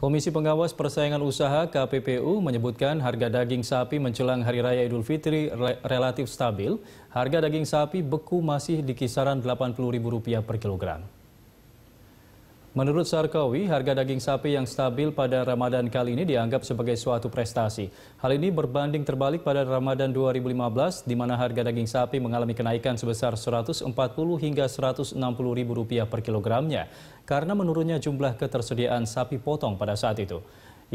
Komisi Pengawas Persaingan Usaha KPPU menyebutkan harga daging sapi menjelang Hari Raya Idul Fitri relatif stabil. Harga daging sapi beku masih di kisaran Rp80.000 per kilogram. Menurut Sarkawi, harga daging sapi yang stabil pada Ramadan kali ini dianggap sebagai suatu prestasi. Hal ini berbanding terbalik pada Ramadan 2015, di mana harga daging sapi mengalami kenaikan sebesar 140 hingga 160 ribu rupiah per kilogramnya, karena menurunnya jumlah ketersediaan sapi potong pada saat itu.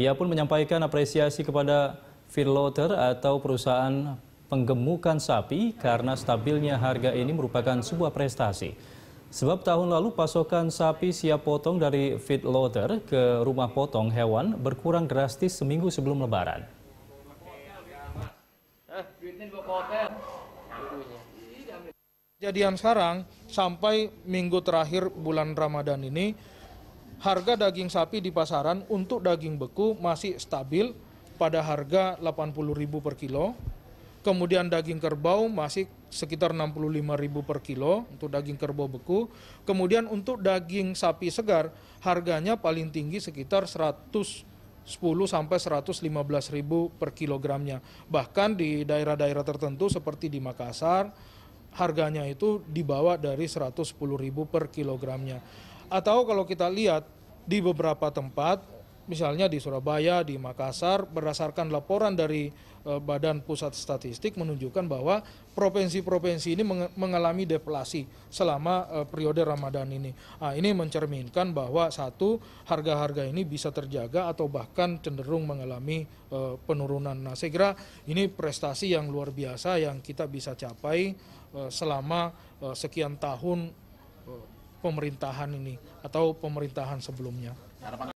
Ia pun menyampaikan apresiasi kepada Firloter atau perusahaan penggemukan sapi karena stabilnya harga ini merupakan sebuah prestasi. Sebab tahun lalu pasokan sapi siap potong dari feed loader ke rumah potong hewan berkurang drastis seminggu sebelum lebaran. Jadian sekarang sampai minggu terakhir bulan Ramadan ini harga daging sapi di pasaran untuk daging beku masih stabil pada harga 80.000 per kilo kemudian daging kerbau masih sekitar 65.000 per kilo untuk daging kerbau beku. Kemudian untuk daging sapi segar harganya paling tinggi sekitar 100 10 sampai 115 ribu per kilogramnya. Bahkan di daerah-daerah tertentu seperti di Makassar, harganya itu dibawa dari 110 ribu per kilogramnya. Atau kalau kita lihat di beberapa tempat misalnya di Surabaya, di Makassar, berdasarkan laporan dari eh, Badan Pusat Statistik menunjukkan bahwa provinsi-provinsi ini mengalami deflasi selama eh, periode Ramadan ini. Nah, ini mencerminkan bahwa satu harga-harga ini bisa terjaga atau bahkan cenderung mengalami eh, penurunan. Nah, saya kira ini prestasi yang luar biasa yang kita bisa capai selama sekian tahun pemerintahan ini atau pemerintahan sebelumnya.